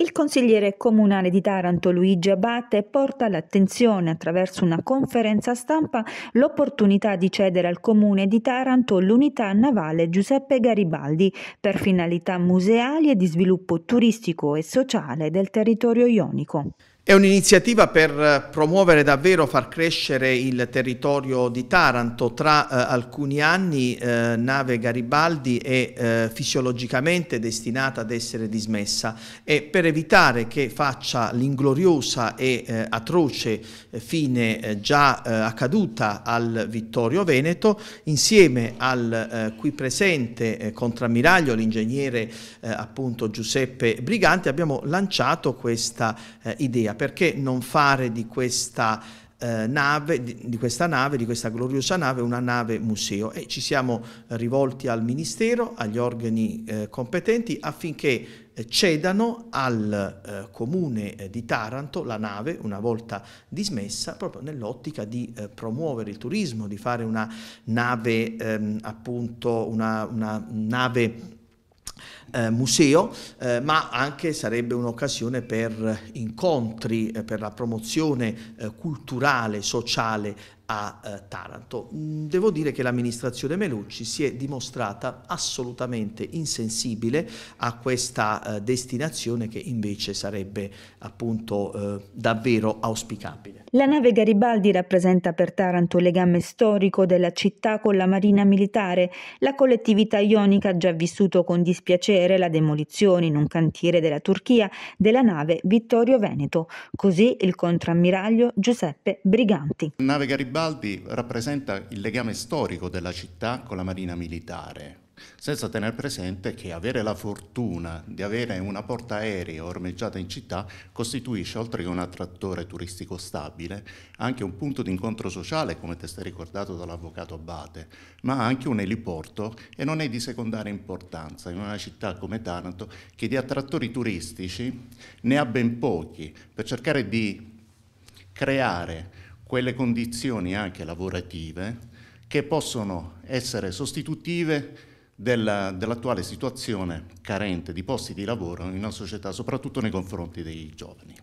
Il consigliere comunale di Taranto Luigi Abate porta all'attenzione attraverso una conferenza stampa l'opportunità di cedere al comune di Taranto l'unità navale Giuseppe Garibaldi per finalità museali e di sviluppo turistico e sociale del territorio ionico. È un'iniziativa per eh, promuovere davvero, far crescere il territorio di Taranto. Tra eh, alcuni anni eh, Nave Garibaldi è eh, fisiologicamente destinata ad essere dismessa e per evitare che faccia l'ingloriosa e eh, atroce eh, fine già accaduta al Vittorio Veneto, insieme al qui presente contrammiraglio, l'ingegnere appunto Giuseppe Briganti, abbiamo lanciato questa idea perché non fare di questa eh, nave, di, di, questa nave, di questa gloriosa nave, una nave museo e ci siamo rivolti al Ministero, agli organi eh, competenti affinché eh, cedano al eh, comune eh, di Taranto la nave una volta dismessa proprio nell'ottica di promuovere il turismo, di fare una nave ehm, appunto una, una nave eh, museo, eh, ma anche sarebbe un'occasione per incontri, eh, per la promozione eh, culturale, sociale a eh, Taranto. Mm, devo dire che l'amministrazione Melucci si è dimostrata assolutamente insensibile a questa eh, destinazione che invece sarebbe appunto eh, davvero auspicabile. La nave Garibaldi rappresenta per Taranto il legame storico della città con la marina militare. La collettività ionica ha già vissuto con dispiacere la demolizione in un cantiere della Turchia della nave Vittorio Veneto. Così il contrammiraglio Giuseppe Briganti. Nave Garibaldi Garibaldi rappresenta il legame storico della città con la Marina Militare, senza tener presente che avere la fortuna di avere una porta aerea ormeggiata in città costituisce, oltre che un attrattore turistico stabile, anche un punto di incontro sociale, come testa ricordato dall'avvocato Abate, ma anche un eliporto e non è di secondaria importanza in una città come Taranto che di attrattori turistici ne ha ben pochi per cercare di creare quelle condizioni anche lavorative che possono essere sostitutive della, dell'attuale situazione carente di posti di lavoro in una società, soprattutto nei confronti dei giovani.